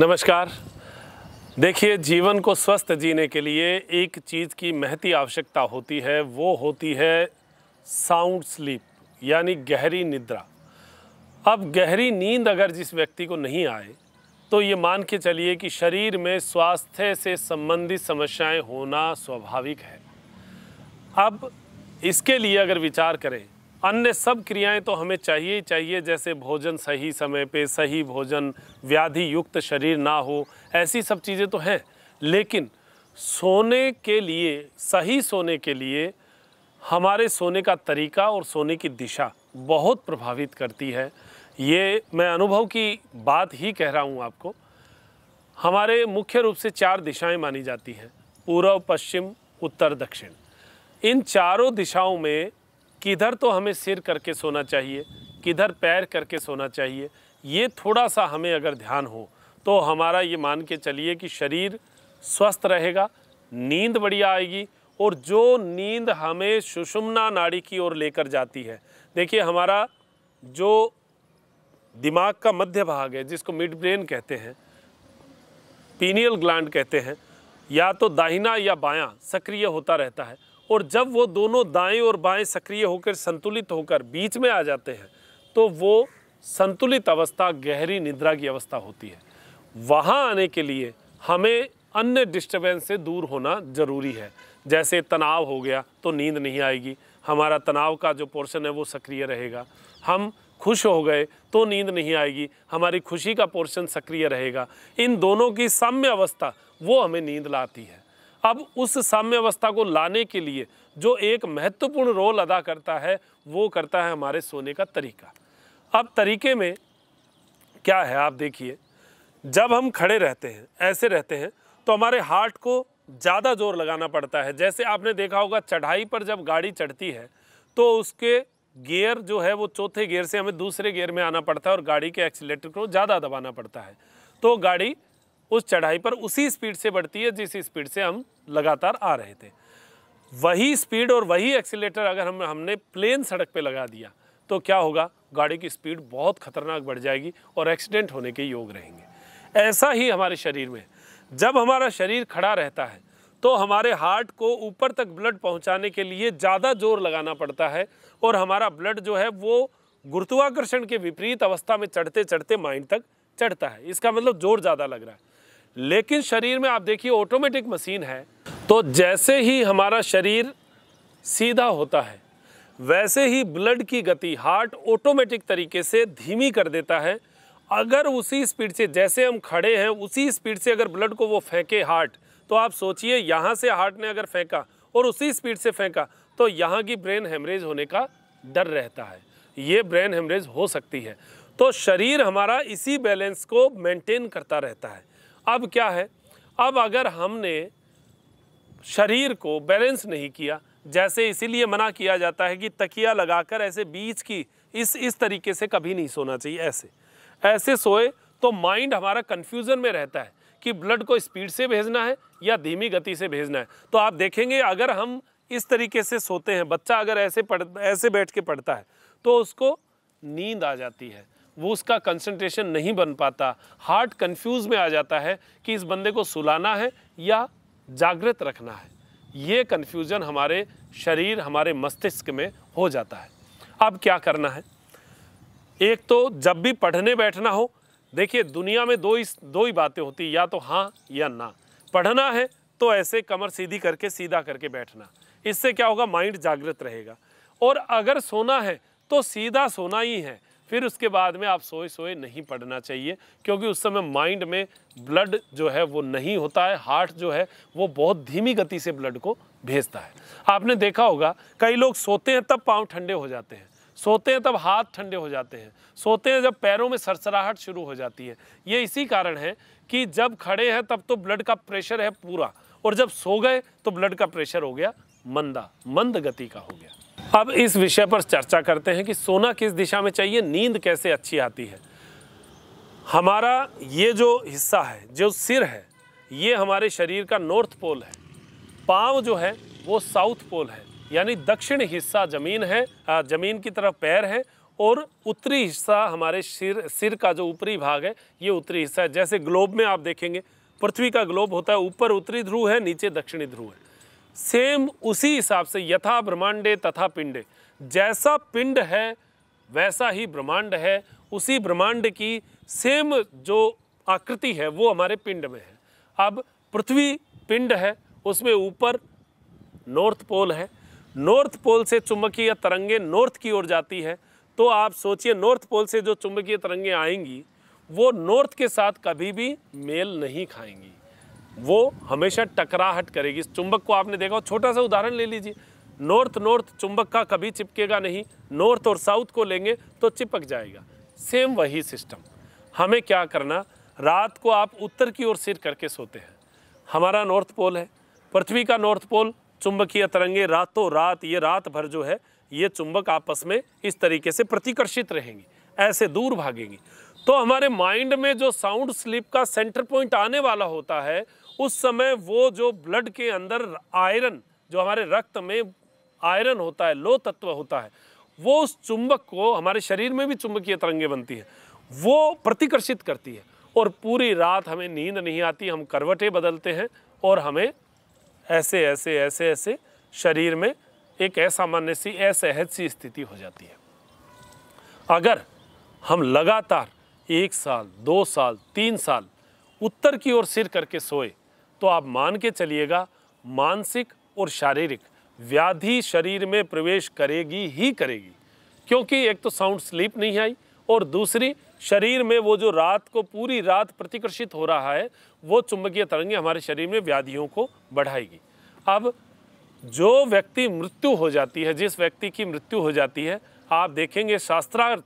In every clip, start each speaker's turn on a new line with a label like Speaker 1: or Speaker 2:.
Speaker 1: नमस्कार देखिए जीवन को स्वस्थ जीने के लिए एक चीज़ की महती आवश्यकता होती है वो होती है साउंड स्लीप यानी गहरी निद्रा अब गहरी नींद अगर जिस व्यक्ति को नहीं आए तो ये मान के चलिए कि शरीर में स्वास्थ्य से संबंधित समस्याएं होना स्वाभाविक है अब इसके लिए अगर विचार करें अन्य सब क्रियाएं तो हमें चाहिए ही चाहिए जैसे भोजन सही समय पे सही भोजन व्याधि युक्त शरीर ना हो ऐसी सब चीज़ें तो हैं लेकिन सोने के लिए सही सोने के लिए हमारे सोने का तरीका और सोने की दिशा बहुत प्रभावित करती है ये मैं अनुभव की बात ही कह रहा हूँ आपको हमारे मुख्य रूप से चार दिशाएं मानी जाती हैं पूर्व पश्चिम उत्तर दक्षिण इन चारों दिशाओं में किधर तो हमें सिर करके सोना चाहिए किधर पैर करके सोना चाहिए ये थोड़ा सा हमें अगर ध्यान हो तो हमारा ये मान के चलिए कि शरीर स्वस्थ रहेगा नींद बढ़िया आएगी और जो नींद हमें सुषुम्ना नाड़ी की ओर लेकर जाती है देखिए हमारा जो दिमाग का मध्य भाग है जिसको मिड ब्रेन कहते हैं पीनियल ग्लैंड कहते हैं या तो दाहिना या बायां सक्रिय होता रहता है और जब वो दोनों दाएं और बाएं सक्रिय होकर संतुलित होकर बीच में आ जाते हैं तो वो संतुलित अवस्था गहरी निद्रा की अवस्था होती है वहाँ आने के लिए हमें अन्य डिस्टर्बेंस से दूर होना ज़रूरी है जैसे तनाव हो गया तो नींद नहीं आएगी हमारा तनाव का जो पोर्शन है वो सक्रिय रहेगा हम खुश हो गए तो नींद नहीं आएगी हमारी खुशी का पोर्शन सक्रिय रहेगा इन दोनों की साम्य अवस्था वो हमें नींद लाती है अब उस साम्यवस्था को लाने के लिए जो एक महत्वपूर्ण रोल अदा करता है वो करता है हमारे सोने का तरीका अब तरीके में क्या है आप देखिए जब हम खड़े रहते हैं ऐसे रहते हैं तो हमारे हार्ट को ज़्यादा जोर लगाना पड़ता है जैसे आपने देखा होगा चढ़ाई पर जब गाड़ी चढ़ती है तो उसके गियर जो है वो चौथे गियर से हमें दूसरे गियर में आना पड़ता है और गाड़ी के एक्सीटर को ज़्यादा दबाना पड़ता है तो गाड़ी उस चढ़ाई पर उसी स्पीड से बढ़ती है जिस स्पीड से हम लगातार आ रहे थे वही स्पीड और वही एक्सीटर अगर हम हमने प्लेन सड़क पर लगा दिया तो क्या होगा गाड़ी की स्पीड बहुत खतरनाक बढ़ जाएगी और एक्सीडेंट होने के योग रहेंगे ऐसा ही हमारे शरीर में जब हमारा शरीर खड़ा रहता है तो हमारे हार्ट को ऊपर तक ब्लड पहुंचाने के लिए ज़्यादा जोर लगाना पड़ता है और हमारा ब्लड जो है वो गुरुत्वाकर्षण के विपरीत अवस्था में चढ़ते चढ़ते माइंड तक चढ़ता है इसका मतलब जोर ज़्यादा लग रहा है लेकिन शरीर में आप देखिए ऑटोमेटिक मशीन है तो जैसे ही हमारा शरीर सीधा होता है वैसे ही ब्लड की गति हार्ट ऑटोमेटिक तरीके से धीमी कर देता है अगर उसी स्पीड से जैसे हम खड़े हैं उसी स्पीड से अगर ब्लड को वो फेंके हार्ट तो आप सोचिए यहाँ से हार्ट ने अगर फेंका और उसी स्पीड से फेंका तो यहाँ की ब्रेन हेमरेज होने का डर रहता है ये ब्रेन हेमरेज हो सकती है तो शरीर हमारा इसी बैलेंस को मेंटेन करता रहता है अब क्या है अब अगर हमने शरीर को बैलेंस नहीं किया जैसे इसीलिए मना किया जाता है कि तकिया लगाकर ऐसे बीच की इस इस तरीके से कभी नहीं सोना चाहिए ऐसे ऐसे सोए तो माइंड हमारा कन्फ्यूज़न में रहता है कि ब्लड को स्पीड से भेजना है या धीमी गति से भेजना है तो आप देखेंगे अगर हम इस तरीके से सोते हैं बच्चा अगर ऐसे पढ़ ऐसे बैठ के पढ़ता है तो उसको नींद आ जाती है वो उसका कंसंट्रेशन नहीं बन पाता हार्ट कंफ्यूज में आ जाता है कि इस बंदे को सुलाना है या जागृत रखना है ये कन्फ्यूज़न हमारे शरीर हमारे मस्तिष्क में हो जाता है अब क्या करना है एक तो जब भी पढ़ने बैठना हो देखिए दुनिया में दो ही दो ही बातें होती या तो हाँ या ना पढ़ना है तो ऐसे कमर सीधी करके सीधा करके बैठना इससे क्या होगा माइंड जागृत रहेगा और अगर सोना है तो सीधा सोना ही है फिर उसके बाद में आप सोए सोए नहीं पढ़ना चाहिए क्योंकि उस समय माइंड में ब्लड जो है वो नहीं होता है हार्ट जो है वो बहुत धीमी गति से ब्लड को भेजता है आपने देखा होगा कई लोग सोते हैं तब पाँव ठंडे हो जाते हैं सोते हैं तब हाथ ठंडे हो जाते हैं सोते हैं जब पैरों में सरसराहट शुरू हो जाती है ये इसी कारण है कि जब खड़े हैं तब तो ब्लड का प्रेशर है पूरा और जब सो गए तो ब्लड का प्रेशर हो गया मंदा मंद गति का हो गया अब इस विषय पर चर्चा करते हैं कि सोना किस दिशा में चाहिए नींद कैसे अच्छी आती है हमारा ये जो हिस्सा है जो सिर है ये हमारे शरीर का नॉर्थ पोल है पाँव जो है वो साउथ पोल है यानी दक्षिण हिस्सा ज़मीन है ज़मीन की तरफ पैर है और उत्तरी हिस्सा हमारे सिर सिर का जो ऊपरी भाग है ये उत्तरी हिस्सा है जैसे ग्लोब में आप देखेंगे पृथ्वी का ग्लोब होता है ऊपर उत्तरी ध्रुव है नीचे दक्षिणी ध्रुव है सेम उसी हिसाब से यथा ब्रह्मांडे तथा पिंडे जैसा पिंड है वैसा ही ब्रह्मांड है उसी ब्रह्मांड की सेम जो आकृति है वो हमारे पिंड में है अब पृथ्वी पिंड है उसमें ऊपर नॉर्थ पोल है नॉर्थ पोल से चुंबकीय तरंगे नॉर्थ की ओर जाती है तो आप सोचिए नॉर्थ पोल से जो चुंबकीय तरंगे आएंगी वो नॉर्थ के साथ कभी भी मेल नहीं खाएंगी वो हमेशा टकराहट करेगी इस चुंबक को आपने देखा छोटा सा उदाहरण ले लीजिए नॉर्थ नॉर्थ चुंबक का कभी चिपकेगा नहीं नॉर्थ और साउथ को लेंगे तो चिपक जाएगा सेम वही सिस्टम हमें क्या करना रात को आप उत्तर की ओर सिर करके सोते हैं हमारा नॉर्थ पोल है पृथ्वी का नॉर्थ पोल चुंबकीय तरंगे रातों रात ये रात भर जो है ये चुंबक आपस में इस तरीके से प्रतिकर्षित रहेंगे ऐसे दूर भागेंगी तो हमारे माइंड में जो साउंड स्लिप का सेंटर पॉइंट आने वाला होता है उस समय वो जो ब्लड के अंदर आयरन जो हमारे रक्त में आयरन होता है लो तत्व होता है वो उस चुंबक को हमारे शरीर में भी चुंबकीय तरंगे बनती है वो प्रतिकर्षित करती है और पूरी रात हमें नींद नहीं आती हम करवटें बदलते हैं और हमें ऐसे ऐसे ऐसे ऐसे शरीर में एक असामान्य सी असहज सी स्थिति हो जाती है अगर हम लगातार एक साल दो साल तीन साल उत्तर की ओर सिर करके सोए तो आप मान के चलिएगा मानसिक और शारीरिक व्याधि शरीर में प्रवेश करेगी ही करेगी क्योंकि एक तो साउंड स्लीप नहीं आई और दूसरी शरीर में वो जो रात को पूरी रात प्रतिकर्षित हो रहा है वो चुंबकीय तरंगे हमारे शरीर में व्याधियों को बढ़ाएगी अब जो व्यक्ति मृत्यु हो जाती है जिस व्यक्ति की मृत्यु हो जाती है आप देखेंगे शास्त्रार्थ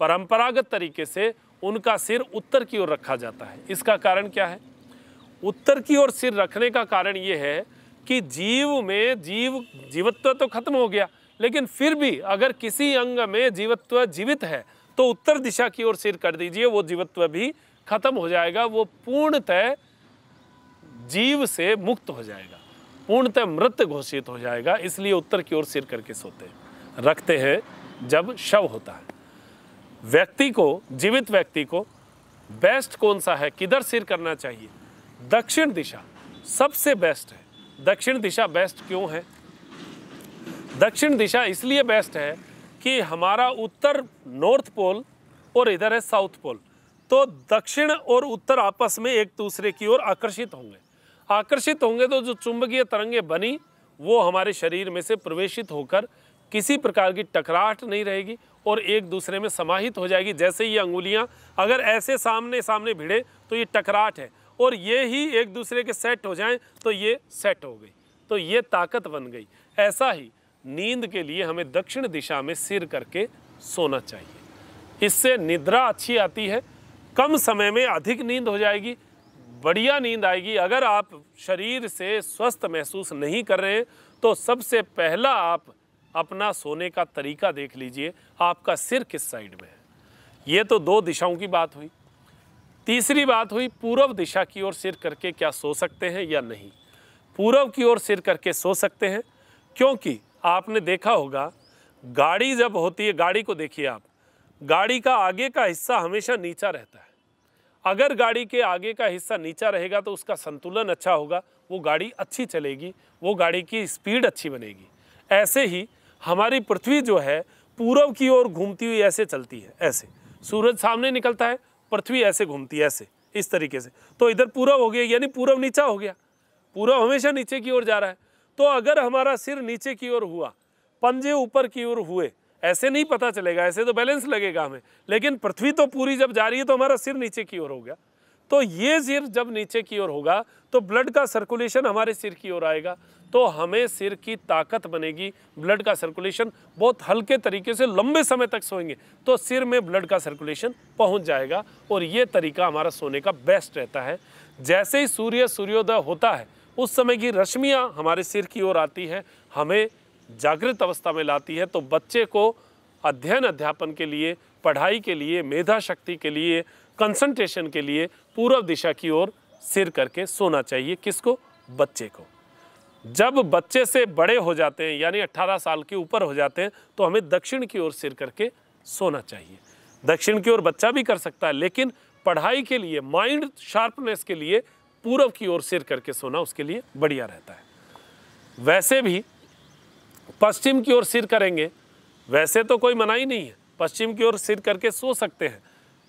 Speaker 1: परंपरागत तरीके से उनका सिर उत्तर की ओर रखा जाता है इसका कारण क्या है उत्तर की ओर सिर रखने का कारण ये है कि जीव में जीव जीवत्व तो खत्म हो गया लेकिन फिर भी अगर किसी अंग में जीवत्व जीवित है तो उत्तर दिशा की ओर सिर कर दीजिए वो जीवत्व भी खत्म हो जाएगा वो पूर्णतः जीव से मुक्त हो जाएगा पूर्णतः मृत घोषित हो जाएगा इसलिए उत्तर की ओर सिर करके सोते हैं रखते हैं जब शव होता है व्यक्ति को जीवित व्यक्ति को बेस्ट कौन सा है किधर सिर करना चाहिए दक्षिण दिशा सबसे बेस्ट है दक्षिण दिशा बेस्ट क्यों है दक्षिण दिशा इसलिए बेस्ट है कि हमारा उत्तर नॉर्थ पोल और इधर है साउथ पोल तो दक्षिण और उत्तर आपस में एक दूसरे की ओर आकर्षित होंगे आकर्षित होंगे तो जो चुंबकीय तरंगे बनी वो हमारे शरीर में से प्रवेशित होकर किसी प्रकार की टकराहट नहीं रहेगी और एक दूसरे में समाहित हो जाएगी जैसे ये अंगुलियां अगर ऐसे सामने सामने भिड़े तो ये टकराहट है और ये ही एक दूसरे के सेट हो जाएं तो ये सेट हो गई तो ये ताकत बन गई ऐसा ही नींद के लिए हमें दक्षिण दिशा में सिर करके सोना चाहिए इससे निद्रा अच्छी आती है कम समय में अधिक नींद हो जाएगी बढ़िया नींद आएगी अगर आप शरीर से स्वस्थ महसूस नहीं कर रहे हैं तो सबसे पहला आप अपना सोने का तरीका देख लीजिए आपका सिर किस साइड में है ये तो दो दिशाओं की बात हुई तीसरी बात हुई पूर्व दिशा की ओर सिर करके क्या सो सकते हैं या नहीं पूर्व की ओर सिर करके सो सकते हैं क्योंकि आपने देखा होगा गाड़ी जब होती है गाड़ी को देखिए आप गाड़ी का आगे का हिस्सा हमेशा नीचा रहता है अगर गाड़ी के आगे का हिस्सा नीचा रहेगा तो उसका संतुलन अच्छा होगा वो गाड़ी अच्छी चलेगी वो गाड़ी की स्पीड अच्छी बनेगी ऐसे ही हमारी पृथ्वी जो है पूर्व की ओर घूमती हुई ऐसे चलती है ऐसे सूरज सामने निकलता है पृथ्वी ऐसे घूमती है ऐसे इस तरीके से तो इधर पूरब हो गया यानी पूरब नीचा हो गया पूरा हमेशा नीचे की ओर जा रहा है तो अगर हमारा सिर नीचे की ओर हुआ पंजे ऊपर की ओर हुए ऐसे नहीं पता चलेगा ऐसे तो बैलेंस लगेगा हमें लेकिन पृथ्वी तो पूरी जब जा रही है तो हमारा सिर नीचे की ओर हो गया तो ये सिर जब नीचे की ओर होगा तो ब्लड का सर्कुलेशन हमारे सिर की ओर आएगा तो हमें सिर की ताकत बनेगी ब्लड का सर्कुलेशन बहुत हल्के तरीके से लंबे समय तक सोएंगे तो सिर में ब्लड का सर्कुलेशन पहुंच जाएगा और ये तरीका हमारा सोने का बेस्ट रहता है जैसे ही सूर्य सूर्योदय होता है उस समय की रश्मियाँ हमारे सिर की ओर आती है हमें जागृत अवस्था में लाती है तो बच्चे को अध्ययन अध्यापन के लिए पढ़ाई के लिए मेधा शक्ति के लिए कंसंट्रेशन के लिए पूर्व दिशा की ओर सिर करके सोना चाहिए किसको बच्चे को जब बच्चे से बड़े हो जाते हैं यानी 18 साल के ऊपर हो जाते हैं तो हमें दक्षिण की ओर सिर करके सोना चाहिए दक्षिण की ओर बच्चा भी कर सकता है लेकिन पढ़ाई के लिए माइंड शार्पनेस के लिए पूर्व की ओर सिर करके सोना उसके लिए बढ़िया रहता है वैसे भी पश्चिम की ओर सिर करेंगे वैसे तो कोई मना ही नहीं है पश्चिम की ओर सिर करके सो सकते हैं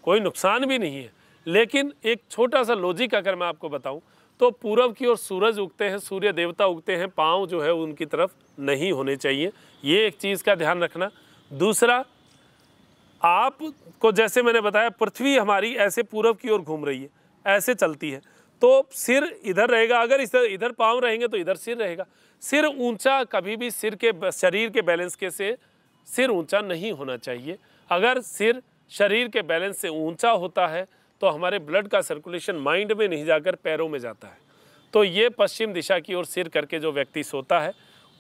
Speaker 1: कोई नुकसान भी नहीं है लेकिन एक छोटा सा लॉजिक अगर मैं आपको बताऊं तो पूरब की ओर सूरज उगते हैं सूर्य देवता उगते हैं पाँव जो है उनकी तरफ नहीं होने चाहिए ये एक चीज़ का ध्यान रखना दूसरा आप को जैसे मैंने बताया पृथ्वी हमारी ऐसे पूरब की ओर घूम रही है ऐसे चलती है तो सिर इधर रहेगा अगर इधर इधर पाँव रहेंगे तो इधर सिर रहेगा सिर ऊंचा कभी भी सिर के शरीर के बैलेंस के से सिर ऊंचा नहीं होना चाहिए अगर सिर शरीर के बैलेंस से ऊंचा होता है तो हमारे ब्लड का सर्कुलेशन माइंड में नहीं जाकर पैरों में जाता है तो ये पश्चिम दिशा की ओर सिर करके जो व्यक्ति सोता है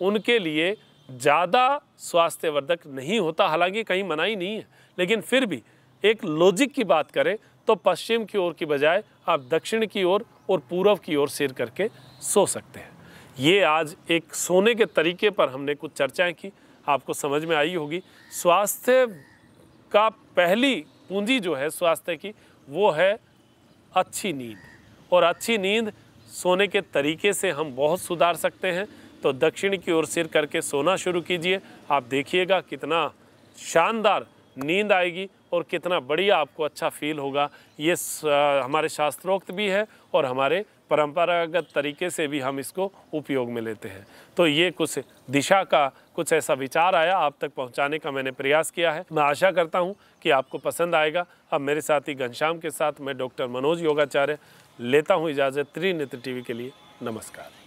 Speaker 1: उनके लिए ज़्यादा स्वास्थ्यवर्धक नहीं होता हालांकि कहीं मनाही नहीं है लेकिन फिर भी एक लॉजिक की बात करें तो पश्चिम की ओर की बजाय आप दक्षिण की ओर और पूर्व की ओर सिर करके सो सकते हैं ये आज एक सोने के तरीके पर हमने कुछ चर्चाएं की आपको समझ में आई होगी स्वास्थ्य का पहली पूंजी जो है स्वास्थ्य की वो है अच्छी नींद और अच्छी नींद सोने के तरीके से हम बहुत सुधार सकते हैं तो दक्षिण की ओर सिर करके सोना शुरू कीजिए आप देखिएगा कितना शानदार नींद आएगी और कितना बढ़िया आपको अच्छा फील होगा ये हमारे शास्त्रोक्त भी है और हमारे परंपरागत तरीके से भी हम इसको उपयोग में लेते हैं तो ये कुछ दिशा का कुछ ऐसा विचार आया आप तक पहुंचाने का मैंने प्रयास किया है मैं आशा करता हूं कि आपको पसंद आएगा अब मेरे साथी घनश्याम के साथ मैं डॉक्टर मनोज योगाचार्य लेता हूँ इजाज़त त्रिनेत्र टीवी के लिए नमस्कार